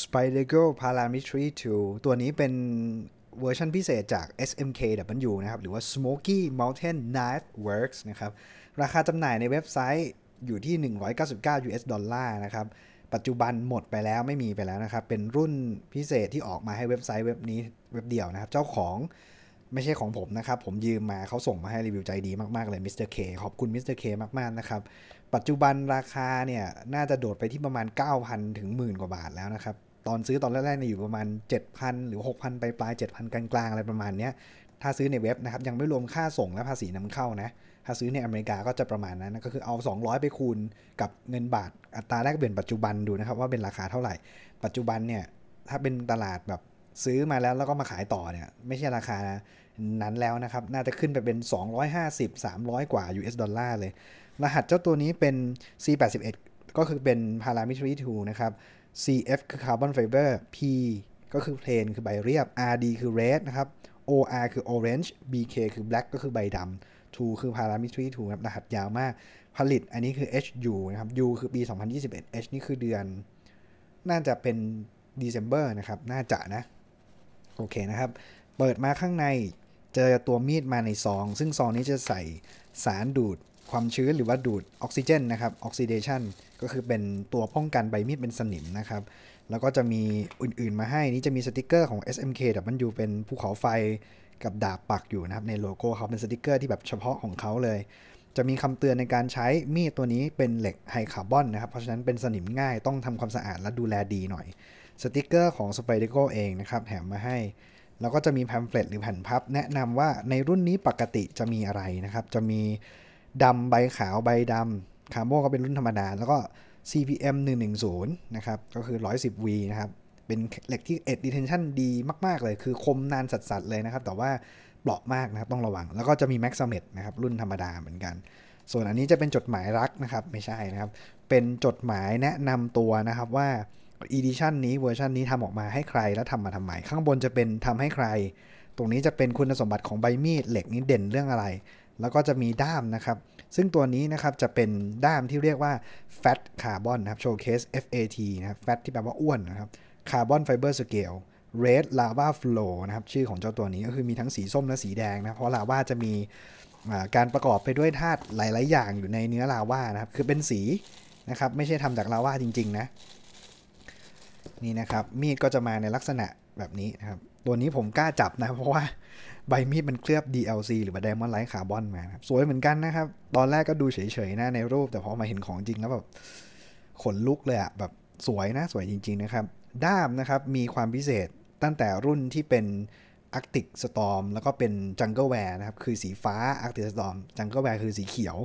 s p i d e r g r l Parametry 2ตัวนี้เป็นเวอร์ชันพิเศษจาก SMKW นะครับ หรือว่า Smoky Mountain Knife Works นะครับราคาจำหน่ายในเว็บไซต์อยู่ที่ 199 US ดอลลาร์นะครับปัจจุบันหมดไปแล้วไม่มีไปแล้วนะครับ เป็นรุ่นพิเศษที่ออกมาให้เว็บไซต์เว็บนี้เว็บเดียวนะครับ เจ้าของไม่ใช่ของผมนะครับ ผมยืมมาเขาส่งมาให้รีวิวใจดีมาก ๆ เลย มิสเตอร์เค ขอบคุณมิสเตอร์เคมาก ๆ นะครับ ปัจจุบันราคาเนี่ยน่าจะโดดไปที่ประมาณ 9,000 ถึงหมื่นกว่าบาทแล้วนะครับ ตอนซื้อตอนแรกๆเนี่ยอยู่ประมาณ 7,000 หรือ 6,000ไปปลาย7,000 กลางๆอะไรประมาณเนี้ย ถ้าซื้อในเว็บนะครับ ยังไม่รวมค่าส่งและภาษีนำเข้านะ ถ้าซื้อในอเมริกาก็จะประมาณนั้นนะก็คือเอา 200 ไปคูณ กับเงินบาท อัตราแลกเปลี่ยนปัจจุบันดูนะครับว่าเป็นราคาเท่าไหร่ ปัจจุบันเนี่ยถ้าเป็นตลาดแบบซื้อมาแล้วแล้วก็มาขายต่อเนี่ยไม่ใช่ราคานะนั้นแล้วนะครับ น่าจะขึ้นไปเป็น 250 300 กว่า US ดอลลาร์เลย รหัสเจ้าตัวนี้เป็น C81 ก็คือเป็น Parametry 2นะครับ CF คือ Carbon Fiber P ก็คือเพลนคือใบเรียบ RD คือ Red นะครับ OR คือ Orange BK คือ Black ก็คือใบดำ2คือ Parametry 2ครับรหัสยาวมากผลิต อันนี้คือ HU นะครับ U คือปี2021 H นี่คือเดือนน่าจะเป็น December นะครับน่าจะนะ โอเคนะครับ เปิดมาข้างในเจอตัวมีดมาในซอง ซึ่งซองนี้จะใส่สารดูดความชื้นหรือว่าดูดออกซิเจนนะครับออกซิเดชันก็คือเป็นตัวป้องกันใบมีดเป็นสนิมนะครับ แล้วก็จะมีอื่นๆมาให้นี่จะมีสติกเกอร์ของ SMK แต่มันอยู่เป็นภูเขาไฟกับดาบปักอยู่นะครับ ในโลโก้เขาเป็นสติกเกอร์ที่แบบเฉพาะของเขาเลย จะมีคำเตือนในการใช้มีดตัวนี้เป็นเหล็กไฮคาร์บอนนะครับ เพราะฉะนั้นเป็นสนิมง่ายต้องทำความสะอาดและดูแลดีหน่อย สติกเกอร์ของ s p ป d e c o เองนะครับแถมมาให้แล้วก็จะมีแพมเฟลตหรือแผ่นพับแนะนำว่าในรุ่นนี้ปกติจะมีอะไรนะครับ จะมีดำใบขาวใบดำคาร์โบก็เป็นรุ่นธรรมดาแล้วก็ CPM 110นะครับ ก็คือ 110V นะครับ เป็นเหล็กที่เอ็ดดีเทนชั่นดีมาก ๆ เลยคือคมนานสัดๆเลยนะครับ แต่ว่าเปราะมากนะครับต้องระวัง แล้วก็จะมีแม็กซ์เมดนะครับ รุ่นธรรมดาเหมือนกัน ส่วนอันนี้จะเป็นจดหมายรักนะครับ ไม่ใช่นะครับเป็นจดหมายแนะนำตัวนะครับว่าอีดิชันนี้เวอร์ชันนี้ทำออกมาให้ใครแล้วทำมาทำไม ข้างบนจะเป็นทำให้ใคร ตรงนี้จะเป็นคุณสมบัติของใบมีดเหล็กนี้เด่นเรื่องอะไร แล้วก็จะมีด้ามนะครับ ซึ่งตัวนี้นะครับ จะเป็นด้ามที่เรียกว่า fat carbon นะครับ showcase FAT นะครับ fat ที่แปลว่าอ้วนนะครับ carbon fiber scale red lava flow นะครับ ชื่อของเจ้าตัวนี้ก็คือมีทั้งสีส้มและสีแดงนะเพราะลาวาจะมีการประกอบไปด้วยธาตุหลาย ๆ อย่างอยู่ในเนื้อลาวานะครับคือเป็นสีนะครับไม่ใช่ทำจากลาวาจริงๆนะนี่นะครับ มีดก็จะมาในลักษณะแบบนี้นะครับ ตัวนี้ผมกล้าจับนะเพราะว่าใบมีดมันเคลือบ DLC หรือว่า Diamond Light Carbon มาสวยเหมือนกันนะครับ ตอนแรกก็ดูเฉยๆนะในรูป แต่พอมาเห็นของจริงแล้วแบบ ขนลุกเลยอะแบบสวยนะ สวยจริงๆนะครับด้ามนะครับ มีความพิเศษตั้งแต่รุ่นที่เป็นอาร์กติกสตอร์มแล้วก็เป็นจังเกิลแวร์นะครับ คือสีฟ้าอาร์กติกสตอร์มจังเกิลแวร์คือสีเขียว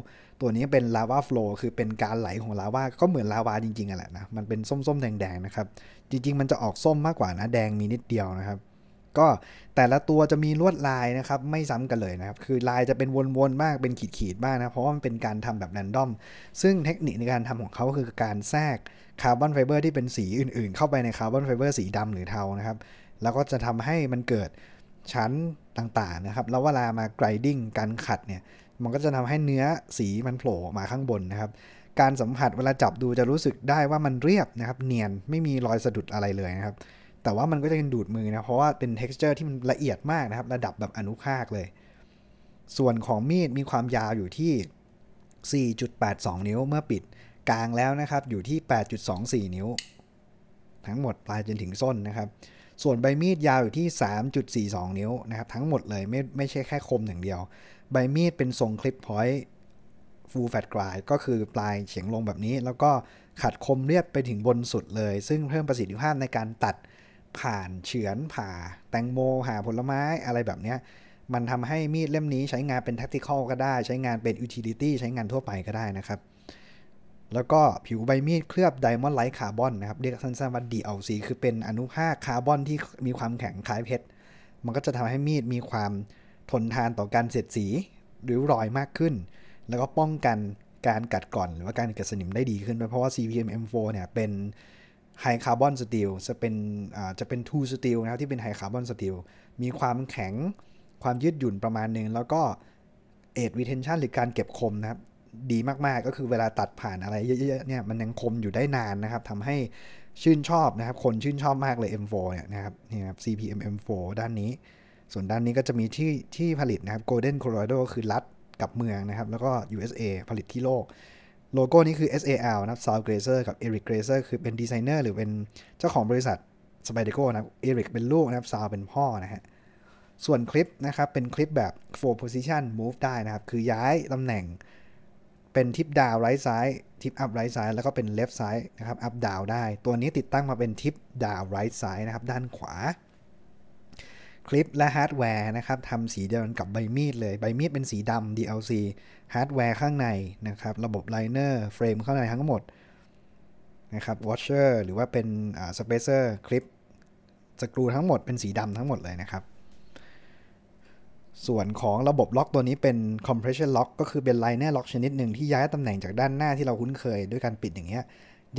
ตัวนี้เป็นลาวาฟลูคือเป็นการไหลของลาวาก็เหมือนลาวาจริงๆอ่ะแหละนะ มันเป็นส้มๆ แดงๆนะครับ จริงๆ มันจะออกส้มมากกว่านะแดงมีนิดเดียวนะครับ ก็แต่ละตัวจะมีลวดลายนะครับ ไม่ซ้ำกันเลยนะครับ คือลายจะเป็นวนๆ มากเป็นขีดๆมากนะเพราะว่ามันเป็นการทำแบบแรนดอมซึ่งเทคนิคในการทำของเขาคือการแทรกคาร์บอนไฟเบอร์ที่เป็นสีอื่นๆเข้าไปในคาร์บอนไฟเบอร์สีดำหรือเทานะครับแล้วก็จะทำให้มันเกิดชั้นต่างๆนะครับ แล้วเวลามากริดดิ้งการขัดเนี่ยมันก็จะทำให้เนื้อสีมันโผล่มาข้างบนนะครับ การสัมผัสเวลาจับดูจะรู้สึกได้ว่ามันเรียบนะครับเนียนไม่มีรอยสะดุดอะไรเลยนะครับ แต่ว่ามันก็จะเป็นดูดมือนะเพราะว่าเป็น texture ที่มันละเอียดมากนะครับระดับแบบอนุภาคเลย ส่วนของมีดมีความยาวอยู่ที่ 4.82 นิ้วเมื่อปิด กลางแล้วนะครับอยู่ที่ 8.24 นิ้ว ทั้งหมดปลายจนถึงส้นนะครับส่วนใบมีดยาวอยู่ที่ 3.42 นิ้วนะครับ ทั้งหมดเลยไม่ไม่ใช่แค่คมอย่างเดียว ใบมีดเป็นทรงคลิปพอยต์ฟูลแฟตกลายก็คือปลายเฉียงลงแบบนี้ แล้วก็ขัดคมเรียบไปถึงบนสุดเลย ซึ่งเพิ่มประสิทธิภาพในการตัดผ่านเฉือนผ่า แตงโมหาผลไม้อะไรแบบนี้ มันทำให้มีดเล่มนี้ใช้งานเป็นแท็กติคอลก็ได้ ใช้งานเป็นยูทิลิตี้ใช้งานทั่วไปก็ได้นะครับแล้วก็ผิวใบมีดเคลือบไดมอนด์ไลท์คาร์บอนนะครับเรียกสั้นๆว่า DLC คือเป็นอนุภาคคาร์บอนที่มีความแข็งคล้ายเพชร มันก็จะทำให้มีดมีความทนทานต่อการเสียดสีหรือรอยมากขึ้น แล้วก็ป้องกันการกัดกร่อนหรือว่าการกัดสนิมได้ดีขึ้น เพราะว่า CPMM4 เนี่ยเป็นไฮคาร์บอนสตีลจะเป็นจะเป็นทูสตีลนะครับ ที่เป็นไฮคาร์บอนสตีลมีความแข็งความยืดหยุ่นประมาณหนึ่งแล้วก็เอทวีเทนชันหรือการเก็บคมนะครับดีมาก ๆ ก็คือเวลาตัดผ่านอะไรเยอะๆเนี่ยมันยังคมอยู่ได้นานนะครับทำให้ชื่นชอบนะครับ คนชื่นชอบมากเลย M4 เนี่ยนะครับนี่ครับ CPM M4 ด้านนี้ ส่วนด้านนี้ก็จะมีที่ที่ผลิตนะครับ Golden Colorado คือรัฐกับเมืองนะครับ แล้วก็ USA ผลิตที่โลก โลโก้นี้คือ SAL นะครับ Sal Grazer กับ Eric Grazer คือเป็นดีไซเนอร์ หรือเป็นเจ้าของบริษัท s p i d e c o นะครับ Eric เป็นลูกนะครับ Sal เป็นพ่อนะฮะส่วนคลิปนะครับเป็นคลิปแบบ four position move ได้นะครับคือย้ายตำแหน่งเป็นทิปดาวไร้ซ้ายทิปอัพไร้ซ้ายแล้วก็เป็นเลฟซ้ายนะครับ อัพดาวได้ ตัวนี้ติดตั้งมาเป็นทิปดาวไร้ซ้ายนะครับ ด้านขวา คลิปและฮาร์ดแวร์นะครับ ทำสีเดียวกันกับใบมีดเลย ใบมีดเป็นสีดำ DLC ฮาร์ดแวร์ข้างในนะครับ ระบบไลเนอร์เฟรมข้างในทั้งหมดนะครับ วอชเชอร์หรือว่าเป็นสเปเซอร์คลิปสกรูทั้งหมดเป็นสีดำทั้งหมดเลยนะครับส่วนของระบบล็อกตัวนี้เป็น compression lock ก็คือเป็นไลน์แน่ล็อกชนิดหนึ่งที่ย้ายตำแหน่งจากด้าน หน้าที่เราคุ้นเคยด้วยการปิดอย่างเงี้ย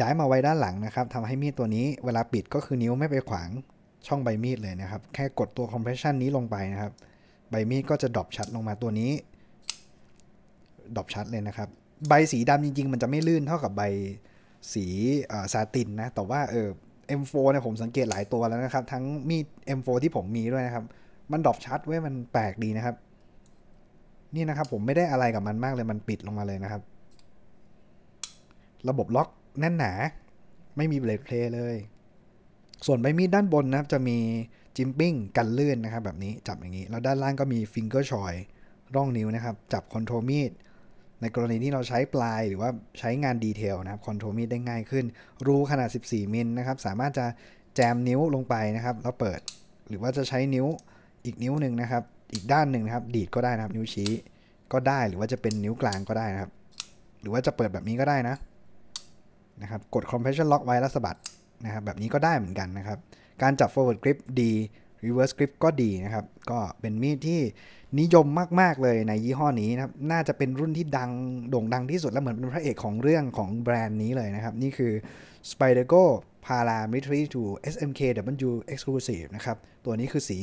ย้ายมาไว้ด้านหลังนะครับทำให้มีดตัวนี้เวลาปิดก็คือนิ้วไม่ไปขวางช่องใบมีดเลยนะครับ แค่กดตัว compression นี้ลงไปนะครับ ใบมีดก็จะดรอปชัด ลงมาตัวนี้ดรอปชัดเลยนะครับ ใบสีดำจริง ๆ มันจะไม่ลื่นเท่ากับใบสีซาตินนะแต่ว่าเออ M4 เนี่ยผมสังเกตหลายตัวแล้วนะครับ ทั้งมีด M4 ที่ผมมีด้วยนะครับมันดรอปชัดไว้มันแปลกดีนะครับ นี่นะครับผมไม่ได้อะไรกับมันมากเลยมันปิดลงมาเลยนะครับ ระบบล็อกแน่นหนา ไม่มีเบรคเพลย์เลย ส่วนใบมีดด้านบนนะครับ จะมี จิมปิ้ง กันลื่นนะครับ แบบนี้จับอย่างนี้ แล้วด้านล่างก็มีฟิงเกอร์ชอยร่องนิ้วนะครับ จับคอนโทรมีด ในกรณีที่เราใช้ปลายหรือว่าใช้งานดีเทลนะครับคอนโทรมีดได้ง่ายขึ้น รูขนาด 14มิลนะครับ สามารถจะแจมนิ้วลงไปนะครับแล้วเปิดหรือว่าจะใช้นิ้วอีกนิ้วหนึ่งนะครับ อีกด้านหนึ่งนะครับดีดก็ได้นะครับ นิ้วชี้ก็ได้หรือว่าจะเป็นนิ้วกลางก็ได้นะครับ หรือว่าจะเปิดแบบนี้ก็ได้นะนะครับกด compression lock ไว้แล้วสะบัดนะครับแบบนี้ก็ได้เหมือนกันนะครับ การจับ forward grip ดี reverse grip ก็ดีนะครับ ก็เป็นมีดที่นิยมมาก ๆ เลยในยี่ห้อนี้นะครับ น่าจะเป็นรุ่นที่ดังโด่งดังที่สุดและเหมือนเป็นพระเอกของเรื่องของแบรนด์นี้เลยนะครับ นี่คือ Spyderco Para Military to SMKW Exclusive นะครับ ตัวนี้คือสี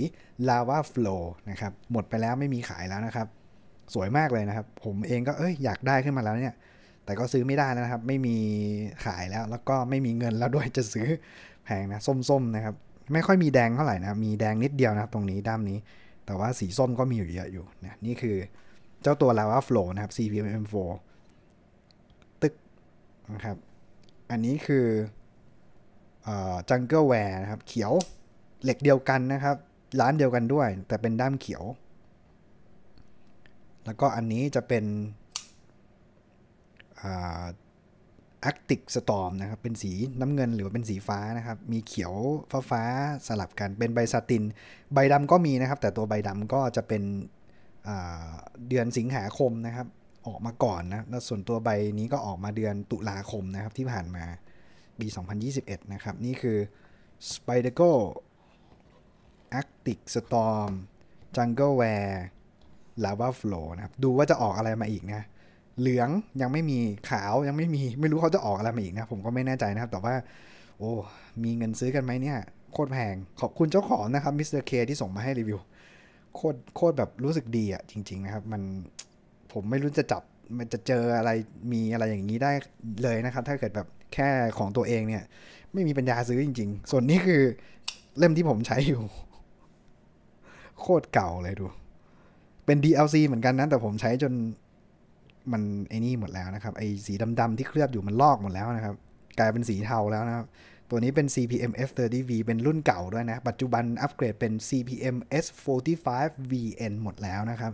Lava Flow นะครับ หมดไปแล้วไม่มีขายแล้วนะครับ สวยมากเลยนะครับ ผมเองก็เอ้ย อยากได้ขึ้นมาแล้วเนี่ย แต่ก็ซื้อไม่ได้นะครับ ไม่มีขายแล้วแล้วก็ไม่มีเงินแล้วด้วยจะซื้อแพงนะส้มๆนะครับไม่ค่อยมีแดงเท่าไหร่นะ มีแดงนิดเดียวนะครับ ตรงนี้ด้ามนี้ แต่ว่าสีส้มก็มีอยู่เยอะอยู่นะนี่คือเจ้าตัวลาวาโฟล์นะครับ CVM4 ตึกนะครับ อันนี้คือจังเกิลแวร์นะครับ เขียว เหล็กเดียวกันนะครับ ร้านเดียวกันด้วย แต่เป็นด้ามเขียว แล้วก็อันนี้จะเป็น Arctic Storm นะครับเป็นสีน้ำเงินหรือว่าเป็นสีฟ้านะครับ มีเขียวฟ้าฟ้าสลับกันเป็นใบซาติน ใบดำก็มีนะครับ แต่ตัวใบดำก็จะเป็นเดือนสิงหาคมนะครับ ออกมาก่อนนะแล้วส่วนตัวใบนี้ก็ออกมาเดือนตุลาคมนะครับ ที่ผ่านมาปี2021 นะครับ นี่คือ s p i d e r c o Arctic Storm Jungle Wear Lava Flow นะครับดูว่าจะออกอะไรมาอีกนะเหลืองยังไม่มีขาวยังไม่มี ไม่รู้เขาจะออกอะไรมาอีกนะผมก็ไม่แน่ใจนะครับ แต่ว่า โอ้มีเงินซื้อกันไหมเนี่ยโคตรแพง ขอบคุณเจ้าของนะครับมิสเตอร์เคที่ส่งมาให้รีวิวโคตรโคตรแบบรู้สึกดีอะจริงๆนะครับ มันผมไม่รู้จะจับ มันจะเจออะไรมีอะไรอย่างนี้ได้เลยนะครับ ถ้าเกิดแบบแค่ของตัวเองเนี่ย ไม่มีปัญญาซื้อจริง ๆ ส่วนนี้คือเล่มที่ผมใช้อยู่ โคตรเก่าเลยดู เป็น DLC เหมือนกันนะแต่ผมใช้จนมันไอ้นี่หมดแล้วนะครับไอสีดำ ๆ ที่เคลือบอยู่มันลอกหมดแล้วนะครับ กลายเป็นสีเทาแล้วนะครับ ตัวนี้เป็น CPM S30V เป็นรุ่นเก่าด้วยนะ ปัจจุบันอัปเกรดเป็น CPM S45VN หมดแล้วนะครับ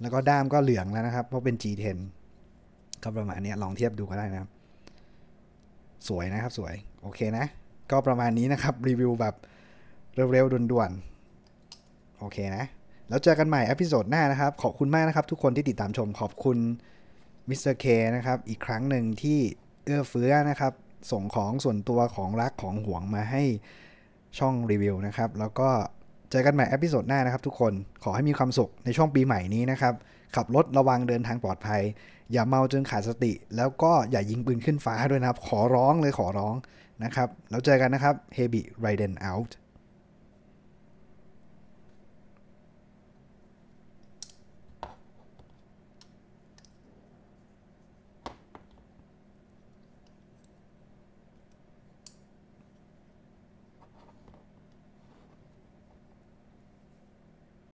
แล้วก็ด้ามก็เหลืองแล้วนะครับ เพราะเป็น G10 ก็ประมาณนี้ลองเทียบดูก็ได้นะสวยนะครับสวย โอเคนะก็ประมาณนี้นะครับรีวิวแบบเร็วๆด่วนๆโอเคนะแล้วเจอกันใหม่อพิโซดหน้านะครับขอบคุณมากนะครับ ทุกคนที่ติดตามชมขอบคุณมิสเตอร์เคนะครับอีกครั้งหนึ่งที่เอื้อเฟื้อนะครับส่งของส่วนตัวของรักของห่วงมาให้ช่องรีวิวนะครับแล้วก็เจอกันใหม่อพิโซดหน้านะครับทุกคนขอให้มีความสุขในช่วงปีใหม่นี้นะครับขับรถระวังเดินทางปลอดภัย อย่าเมาจนขาดสติ แล้วก็อย่ายิงปืนขึ้นฟ้าด้วยนะครับขอร้องเลยขอร้องนะครับแล้ว เจอกันนะครับเฮบิไรเดนเอาท์